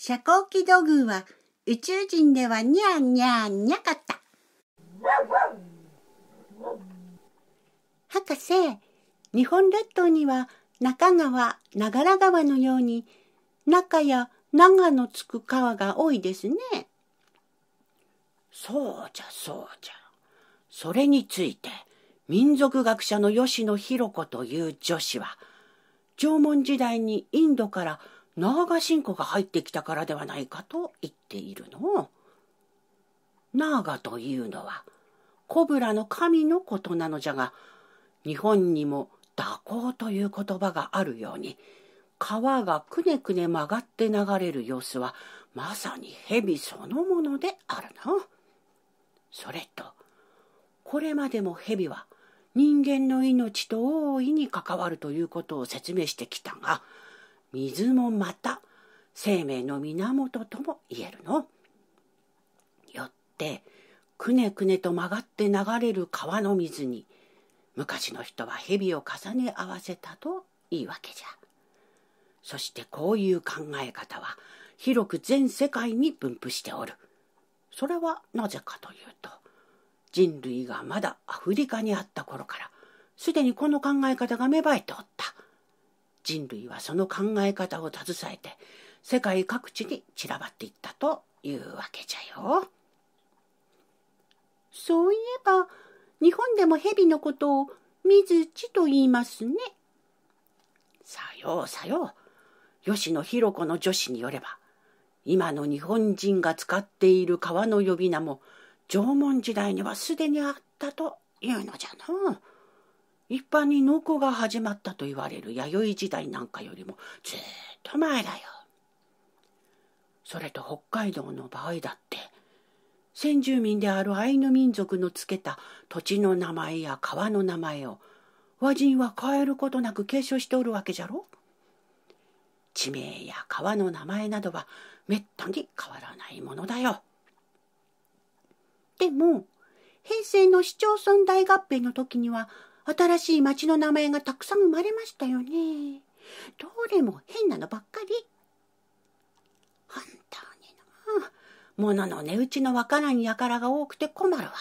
遮光器土偶は宇宙人ではニャーニャーニャかった。博士、日本列島には中川、長良川のように中や長のつく川が多いですね。そうじゃそうじゃ。それについて民族学者の吉野博子という女子は縄文時代にインドからナーガ信仰が入ってきたからではないかと言っているの。ナーガというのはコブラの神のことなのじゃが日本にも蛇行という言葉があるように川がくねくね曲がって流れる様子はまさに蛇そのものであるな。それとこれまでも蛇は人間の命と大いに関わるということを説明してきたが水もまた生命の源とも言えるの。よってくねくねと曲がって流れる川の水に昔の人は蛇を重ね合わせたといいわけじゃ。そしてこういう考え方は広く全世界に分布しておる。それはなぜかというと人類がまだアフリカにあった頃からすでにこの考え方が芽生えておった。人類はその考え方を携えて世界各地に散らばっていったというわけじゃよ。そういえば日本でも蛇のことを水地と言いますね。さようさよう。吉野弘子の女子によれば今の日本人が使っている川の呼び名も縄文時代にはすでにあったというのじゃな。一般に農耕が始まったと言われる弥生時代なんかよりもずっと前だよ。それと北海道の場合だって先住民であるアイヌ民族のつけた土地の名前や川の名前を和人は変えることなく継承しておるわけじゃろ地名や川の名前などはめったに変わらないものだよ。でも平成の市町村大合併の時には新しい町の名前がたくさん生まれましたよね。どれも変なのばっかり。本当にな。物の値打ちのわからん輩が多くて困るわ。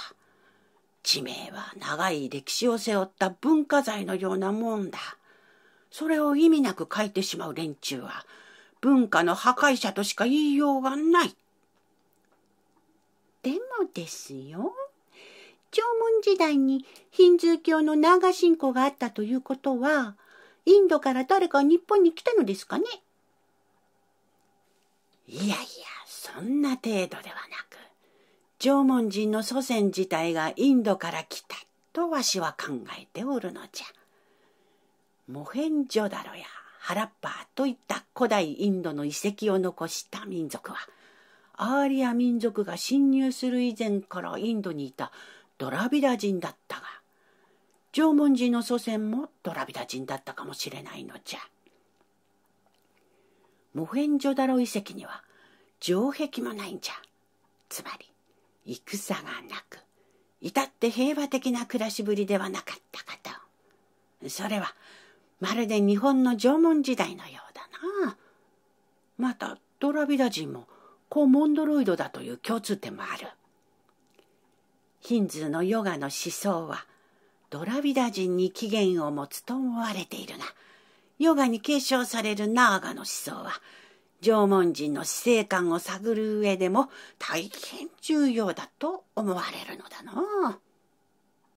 地名は長い歴史を背負った文化財のようなもんだ。それを意味なく書いてしまう連中は、文化の破壊者としか言いようがない。でもですよ。時代にヒンズー教のナーガ信仰があったということは、インドから誰か日本に来たのですかねいやいや、そんな程度ではなく、縄文人の祖先自体がインドから来たとわしは考えておるのじゃ。モヘンジョダロやハラッパーといった古代インドの遺跡を残した民族は、アーリア民族が侵入する以前からインドにいたドラビダ人だったが縄文人の祖先もドラビダ人だったかもしれないのじゃモヘンジョダロ遺跡には城壁もないんじゃつまり戦がなく至って平和的な暮らしぶりではなかったかとそれはまるで日本の縄文時代のようだなまたドラビダ人もコモンドロイドだという共通点もあるヒンズーのヨガの思想はドラビダ人に起源を持つと思われているがヨガに継承されるナーガの思想は縄文人の死生観を探る上でも大変重要だと思われるのだな。